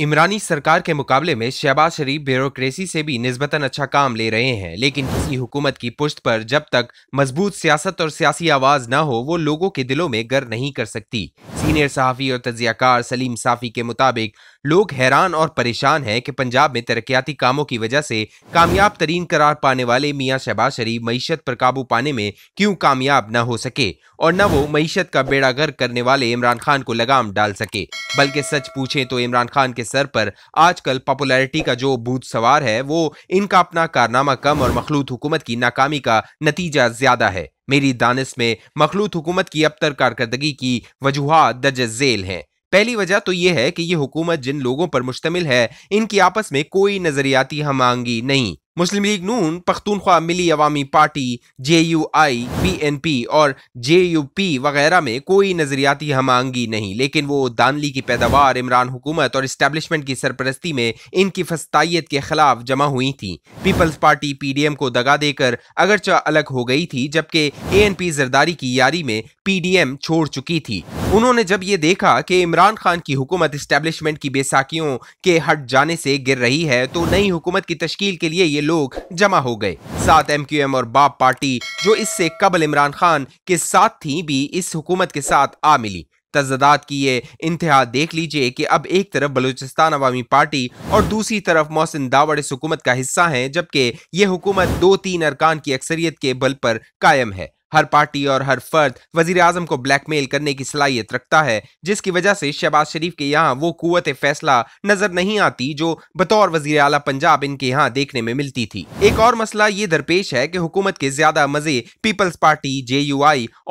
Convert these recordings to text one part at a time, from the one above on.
इमरानी सरकार के मुकाबले में शहबाज शरीफ ब्यूरोक्रेसी से भी नस्बता अच्छा काम ले रहे हैं लेकिन किसी हुकूमत की पुष्ट पर जब तक मजबूत सियासत और सियासी आवाज़ ना हो वो लोगों के दिलों में गर नहीं कर सकती सीनियर सहाफ़ी और तजिया सलीम साफ़ी के मुताबिक लोग हैरान और परेशान हैं कि पंजाब में तरक्याती कामों की वजह से कामयाब तरीन करार पाने वाले मियां शहबाज शरीफ मीशत पर काबू पाने में क्यों कामयाब न हो सके और न वो मीशत का बेड़ा गर्क करने वाले इमरान खान को लगाम डाल सके बल्कि सच पूछें तो इमरान खान के सर पर आजकल पॉपुलैरिटी का जो बूथ सवार है वो इनका अपना कारनामा कम और मखलूत हुकूमत की नाकामी का नतीजा ज्यादा है मेरी दानिश में मखलूत हुकूमत की अब तक कारकर्दगी की वजूहत दर्ज झेल हैं पहली वजह तो यह है कि ये हुकूमत जिन लोगों पर मुश्तमिल है इनकी आपस में कोई नजरियाती हम नहीं Muslim League Noon Pakhtunkhwa Milli Awami Party J U I P N P और जे यू पी वगैरह में कोई नजरियाती हमांगी नहीं लेकिन वो दानली की पैदावार इमरान हुकूमत और इस्टेबलिशमेंट की सरपरस्ती में इनकी फस्ताइत के खिलाफ जमा हुई थी Peoples Party P D M को दगा देकर अगरचा अलग हो गई थी जबकि ए एन पी जरदारी की यारी में पी डी एम छोड़ चुकी थी उन्होंने जब ये देखा कि इमरान खान की हुकूमत इस्टेबलिशमेंट की बेसाखियों के हट जाने से गिर रही है तो नई हुकूमत की तश्कील के लिए ये लोग जमा हो गए साथ एमक्यूएम और बाप पार्टी जो इससे कबल इमरान खान के साथ थी भी इस हुकूमत के साथ आ मिली तजदाद की ये इंतहा देख लीजिए कि अब एक तरफ बलूचिस्तान अवामी पार्टी और दूसरी तरफ मोहसिन दावड़ इस हुकूमत का हिस्सा है जबकि ये हुकूमत दो तीन अरकान की अक्सरियत के बल पर कायम है हर पार्टी और हर फर्द वजीर आजम को ब्लैकमेल करने की सलाहियत रखता है जिसकी वजह से शहबाज शरीफ के यहाँ वो कुत फैसला नजर नहीं आती जो बतौर वजीर अला पंजाब इनके यहाँ देखने में मिलती थी एक और मसला ये दरपेश है की हुकूमत के ज्यादा मजे पीपल्स पार्टी जे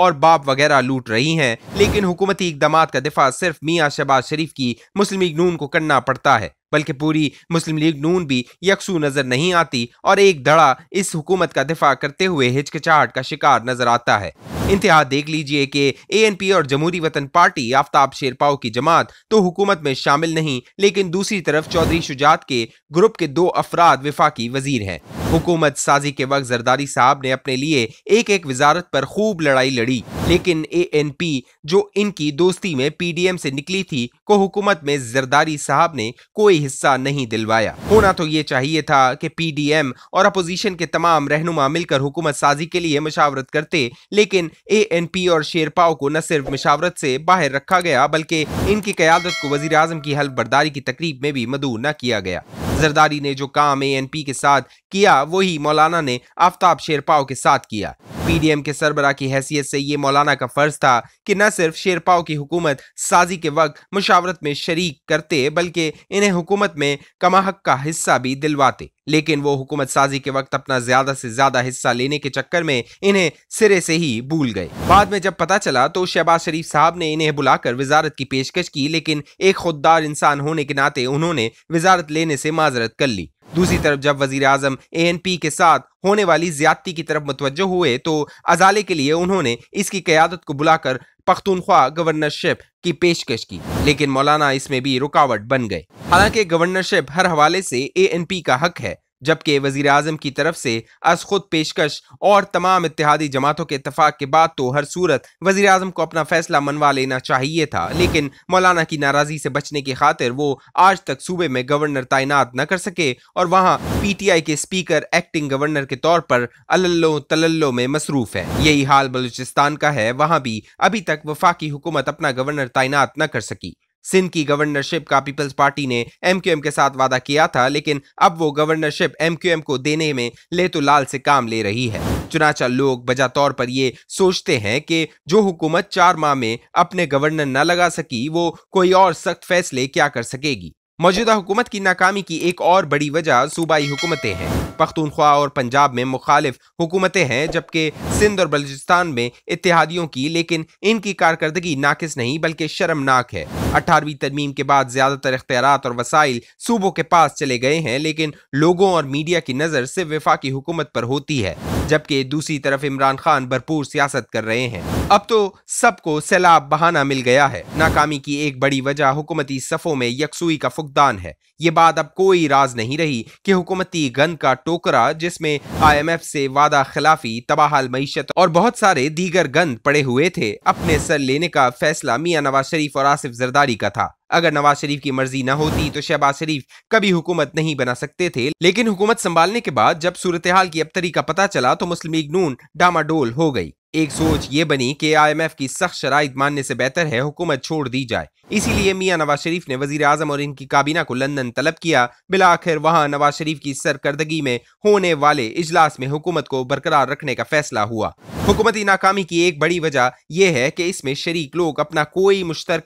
और बाप वगैरह लूट रही है लेकिन हुकूमती इकदाम का दिफा सिर्फ मियाँ शहबाज शरीफ की मुस्लिम नून को करना पड़ता है बल्कि पूरी मुस्लिम लीग नून भी यकसू नजर नहीं आती और एक धड़ा इस हुकूमत का दिफा करते हुए हिचकिचाहट का शिकार नजर आता है इंतहा देख लीजिए कि ए और जमहूरी वतन पार्टी आफ्ताब शेरपाओ की जमात तो हुकूमत में शामिल नहीं लेकिन दूसरी तरफ चौधरी शुजात के ग्रुप के दो अफराद विफाकी वजीर हैं हुकूमत साजी के वक्त जरदारी साहब ने अपने लिए एक एक वजारत पर खूब लड़ाई लड़ी लेकिन ए जो इनकी दोस्ती में पीडीएम से निकली थी को हुकूमत में जरदारी साहब ने कोई हिस्सा नहीं दिलवाया होना तो ये चाहिए था कि पीडीएम और अपोजिशन के तमाम रहनुमा मिलकर हुकूमत साजी के लिए मुशावरत करते लेकिन पी और शेरपाओ को न सिर्फ मिशावरत से बाहर रखा गया बल्कि इनकी क्यादत को वजीर की हल्फ बर्दारी की तकरीब में भी मदू न किया गया जरदारी ने जो काम एएनपी के साथ किया वही मौलाना ने आफ्ताब शेरपाओ के साथ किया पीडीएम के सरबरा की हैसियत से ये मौलाना का फर्ज था कि न सिर्फ शेरपाओ की हुकूमत साजी के वक्त मुशावरत में शरीक करते बल्कि इन्हें हुकूमत में कमाहक का हिस्सा भी दिलवाते लेकिन वो हुकूमत साजी के वक्त अपना ज्यादा से ज्यादा हिस्सा लेने के चक्कर में इन्हें सिरे से ही भूल गए बाद में जब पता चला तो शहबाज शरीफ साहब ने इन्हें बुलाकर वजारत की पेशकश की लेकिन एक खुददार इंसान होने के नाते उन्होंने वजारत लेने से माज मुजाजरत कर ली दूसरी तरफ जब वजीर अजम ए के साथ होने वाली ज्यादती की तरफ मुतवजह हुए तो अजाले के लिए उन्होंने इसकी क्यादत को बुलाकर पख्तूनख्वा गवर्नरशिप की पेशकश की लेकिन मौलाना इसमें भी रुकावट बन गए हालांकि गवर्नरशिप हर हवाले से ए एन पी का हक है जबकि वजीर अजम की तरफ से अज खुद पेशकश और तमाम इतिहादी जमातों के इतफाक के बाद तो हर सूरत वजी अजम को अपना फैसला मनवा लेना चाहिए था लेकिन मौलाना की नाराजगी से बचने की खातिर वो आज तक सूबे में गवर्नर तैनात न कर सके और वहाँ पी टी आई के स्पीकर एक्टिंग गवर्नर के तौर पर अल्लो तल्लो में मसरूफ है यही हाल बलूचिस्तान का है वहाँ भी अभी तक वफाकी हुकूमत अपना गवर्नर तैनात न कर सकी सिंध की गवर्नरशिप का पीपल्स पार्टी ने एमक्यूएम के साथ वादा किया था लेकिन अब वो गवर्नरशिप एमक्यूएम को देने में लेतुलाल से काम ले रही है चुनाचा लोग बजा तौर पर ये सोचते हैं कि जो हुकूमत चार माह में अपने गवर्नर न लगा सकी वो कोई और सख्त फैसले क्या कर सकेगी मौजूदा हुकूमत की नाकामी की एक और बड़ी वजह सूबाई हुकूमतें हैं पख्तूनख्वा और पंजाब में मुखालिफ हुकूमतें हैं जबकि सिंध और बलूचिस्तान में इतिहादियों की लेकिन इनकी कारकर्दगी नाकिस नहीं बल्कि शर्मनाक है अठारहवीं तरमीम के बाद ज्यादातर इख्तियार और वसाइल सूबों के पास चले गए हैं लेकिन लोगों और मीडिया की नज़र सिर्फ विफाकी हुकूमत पर होती है जबकि दूसरी तरफ इमरान खान भरपूर सियासत कर रहे हैं अब तो सबको सैलाब बहाना मिल गया है नाकामी की एक बड़ी वजह हुकूमती सफ़ों में यकसुई का फुकदान है ये बात अब कोई राज नहीं रही कि हुकूमती गंद का टोकरा जिसमें आईएमएफ से वादा खिलाफी तबाहाल मीशत और बहुत सारे दीगर गंद पड़े हुए थे अपने सर लेने का फैसला मियाँ नवाज शरीफ और आसिफ जरदारी का था अगर नवाज शरीफ की मर्जी न होती तो शहबाज शरीफ कभी हुकूमत नहीं बना सकते थे लेकिन हुकूमत संभालने के बाद जब सूरत हाल की अबतरी का पता चला तो मुस्लिम लीग नून डामाडोल हो गई एक सोच ये बनी कि आईएमएफ की सख्त शराइ मानने से बेहतर है हुकूमत छोड़ दी जाए इसीलिए मियाँ नवाज शरीफ ने वजीर आजम और इनकी काबीना को लंदन तलब किया बिला आखिर वहाँ नवाज शरीफ की सरकर्दगी में होने वाले इजलास में हुकूमत को बरकरार रखने का फैसला हुआ हुकूमती नाकामी की एक बड़ी वजह यह है कि इसमें शरीक लोग अपना कोई मुश्तर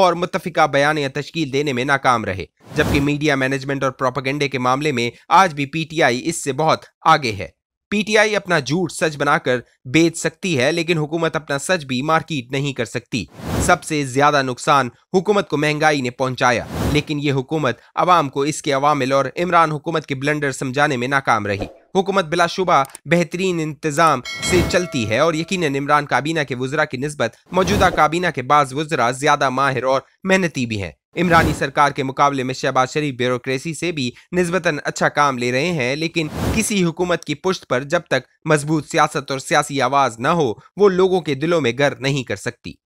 और मुतफिका बयान या तश्कील देने में नाकाम रहे जबकि मीडिया मैनेजमेंट और प्रोपागेंडे के मामले में आज भी पीटीआई इससे बहुत आगे है पीटीआई अपना झूठ सच बनाकर बेच सकती है लेकिन हुकूमत अपना सच भी मार्केट नहीं कर सकती सबसे ज्यादा नुकसान हुकूमत को महंगाई ने पहुंचाया लेकिन ये हुकूमत अवाम को इसके अवामिल और इमरान हुकूमत के ब्लंडर समझाने में नाकाम रही हुकूमत बिलाशुबा बेहतरीन इंतजाम से चलती है और यकीन इमरान काबीना के वजरा की नस्बत मौजूदा काबीना के बाद वजरा ज्यादा माहिर और मेहनती भी हैं इमरानी सरकार के मुकाबले में शहबाज शरीफ ब्यूरोक्रेसी से भी नस्बता अच्छा काम ले रहे हैं लेकिन किसी हुकूमत की पुष्ट पर जब तक मजबूत सियासत और सियासी आवाज न हो वो लोगों के दिलों में घर नहीं कर सकती